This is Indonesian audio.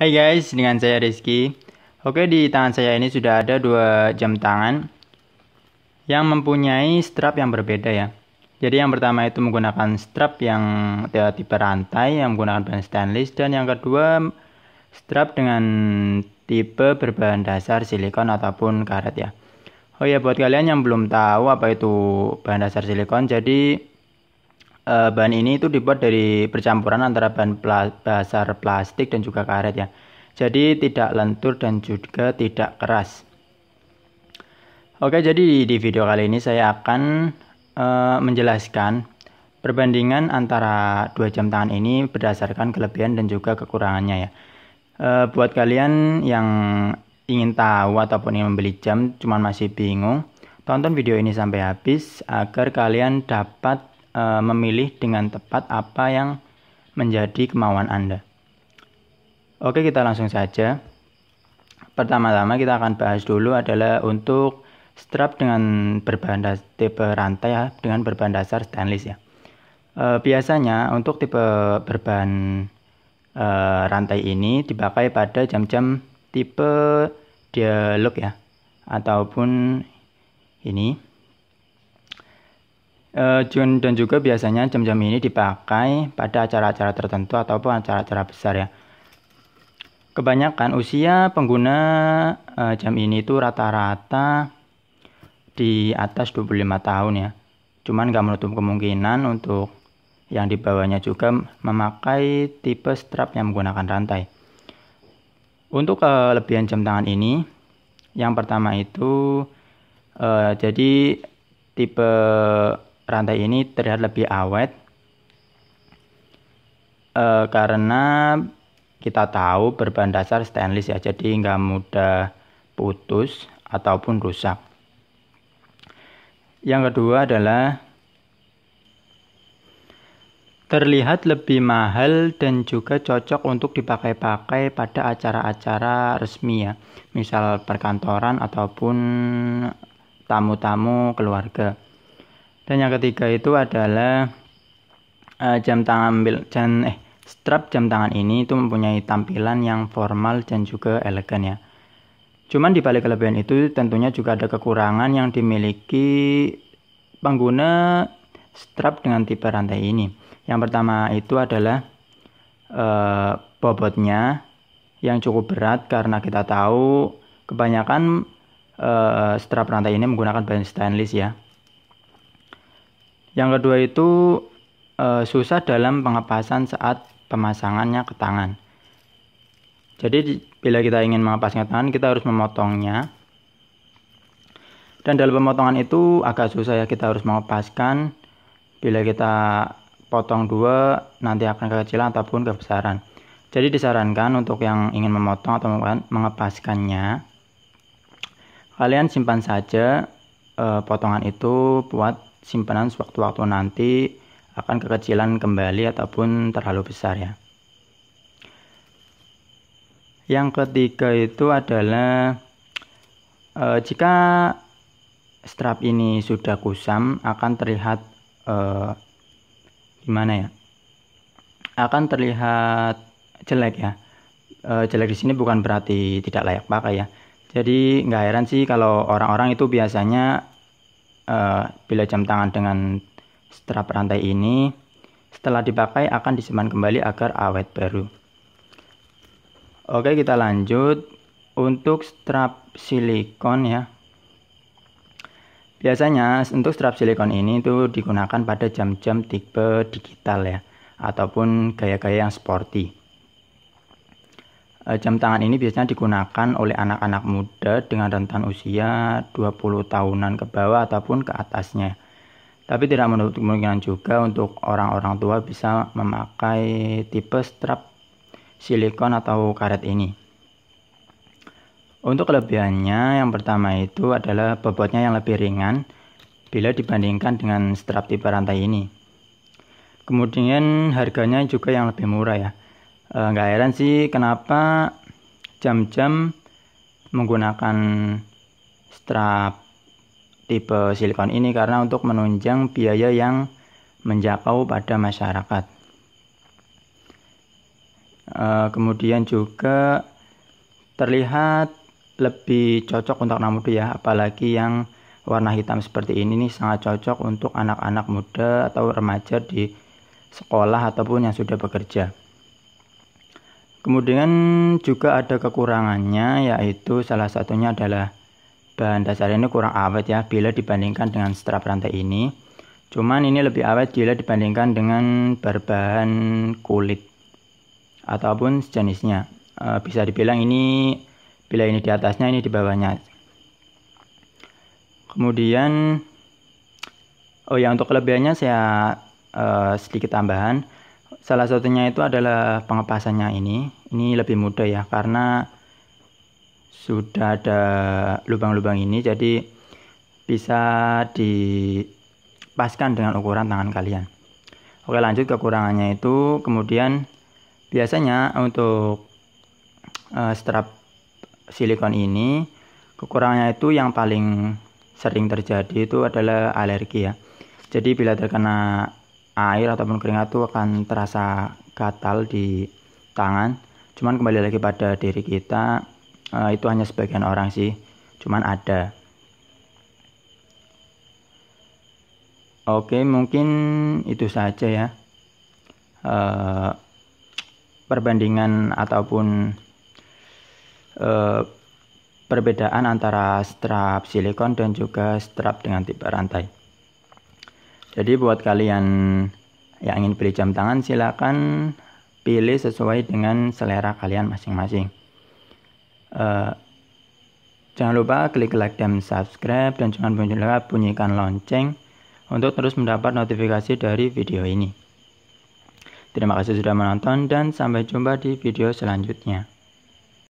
Hai guys, dengan saya Rizky. Oke, di tangan saya ini sudah ada dua jam tangan yang mempunyai strap yang berbeda ya. Jadi yang pertama itu menggunakan strap yang tipe rantai yang menggunakan bahan stainless dan yang kedua strap dengan tipe berbahan dasar silikon ataupun karet ya. Oh ya buat kalian yang belum tahu apa itu bahan dasar silikon, jadi Eh, bahan ini itu dibuat dari percampuran antara bahan pla plastik dan juga karet ya. Jadi tidak lentur dan juga tidak keras. Oke, jadi di video kali ini saya akan uh, menjelaskan perbandingan antara dua jam tangan ini berdasarkan kelebihan dan juga kekurangannya ya. Uh, buat kalian yang ingin tahu ataupun ingin membeli jam cuman masih bingung, tonton video ini sampai habis agar kalian dapat e, memilih dengan tepat apa yang menjadi kemauan Anda. Oke, kita langsung saja. Pertama-tama kita akan bahas dulu adalah untuk strap dengan berbahan dasar tipe rantai ya, dengan berbahan dasar stainless ya. E, biasanya untuk tipe berbahan e, rantai ini dipakai pada jam-jam tipe dialog ya ataupun ini Eh, Jun dan juga biasanya jam-jam ini dipakai pada acara-acara tertentu ataupun acara-acara besar ya. Kebanyakan usia pengguna eh, jam ini itu rata-rata di atas 25 tahun ya. Cuman nggak menutup kemungkinan untuk yang di juga memakai tipe strap yang menggunakan rantai. Untuk kelebihan jam tangan ini, yang pertama itu eh, jadi tipe rantai ini terlihat lebih awet e, karena kita tahu berbahan dasar stainless ya jadi nggak mudah putus ataupun rusak yang kedua adalah terlihat lebih mahal dan juga cocok untuk dipakai-pakai pada acara-acara resmi ya misal perkantoran ataupun tamu-tamu keluarga dan yang ketiga itu adalah uh, jam tangan ambil jam eh strap jam tangan ini itu mempunyai tampilan yang formal dan juga elegan ya. Cuman di balik kelebihan itu tentunya juga ada kekurangan yang dimiliki pengguna strap dengan tipe rantai ini. Yang pertama itu adalah eh, bobotnya yang cukup berat karena kita tahu kebanyakan eh, strap rantai ini menggunakan bahan stainless ya. Yang kedua itu e, susah dalam pengepasan saat pemasangannya ke tangan. Jadi bila kita ingin mengepasnya tangan kita harus memotongnya. Dan dalam pemotongan itu agak susah ya kita harus mengepaskan bila kita potong dua nanti akan kekecilan ataupun kebesaran. Jadi disarankan untuk yang ingin memotong atau mengepaskannya kalian simpan saja e, potongan itu buat simpanan sewaktu-waktu nanti akan kekecilan kembali ataupun terlalu besar ya. Yang ketiga itu adalah e, jika strap ini sudah kusam akan terlihat e, gimana ya? Akan terlihat jelek ya. E, jelek di sini bukan berarti tidak layak pakai ya. Jadi nggak heran sih kalau orang-orang itu biasanya uh, bila jam tangan dengan strap rantai ini setelah dipakai akan disimpan kembali agar awet baru. Oke, kita lanjut untuk strap silikon ya. Biasanya untuk strap silikon ini itu digunakan pada jam-jam tipe digital ya ataupun gaya-gaya yang sporty. Eh, jam tangan ini biasanya digunakan oleh anak-anak muda dengan rentan usia 20 tahunan ke bawah ataupun ke atasnya. Tapi tidak menutup kemungkinan juga untuk orang-orang tua bisa memakai tipe strap silikon atau karet ini. Untuk kelebihannya, yang pertama itu adalah bobotnya yang lebih ringan bila dibandingkan dengan strap tipe rantai ini. Kemudian harganya juga yang lebih murah ya Eh, nggak uh, heran sih kenapa jam-jam menggunakan strap tipe silikon ini karena untuk menunjang biaya yang menjangkau pada masyarakat. Uh, kemudian juga terlihat lebih cocok untuk anak muda ya, apalagi yang warna hitam seperti ini nih sangat cocok untuk anak-anak muda atau remaja di sekolah ataupun yang sudah bekerja. Kemudian juga ada kekurangannya yaitu salah satunya adalah bahan dasar ini kurang awet ya bila dibandingkan dengan strap rantai ini. Cuman ini lebih awet bila dibandingkan dengan berbahan kulit ataupun sejenisnya. E, bisa dibilang ini bila ini di atasnya ini di bawahnya. Kemudian oh ya untuk kelebihannya saya e, sedikit tambahan Salah satunya itu adalah pengepasannya ini. Ini lebih mudah ya karena sudah ada lubang-lubang ini jadi bisa dipaskan dengan ukuran tangan kalian. Oke, lanjut kekurangannya itu kemudian biasanya untuk uh, strap silikon ini kekurangannya itu yang paling sering terjadi itu adalah alergi ya. Jadi bila terkena air ataupun keringat itu akan terasa gatal di tangan cuman kembali lagi pada diri kita uh, itu hanya sebagian orang sih cuman ada Oke, mungkin itu saja ya. uh, perbandingan ataupun uh, perbedaan antara strap silikon dan juga strap dengan tipe rantai. Jadi buat kalian yang ingin beli jam tangan silakan pilih sesuai dengan selera kalian masing-masing. Uh, jangan lupa klik like dan subscribe dan jangan lupa bunyikan lonceng untuk terus mendapat notifikasi dari video ini. Terima kasih sudah menonton dan sampai jumpa di video selanjutnya.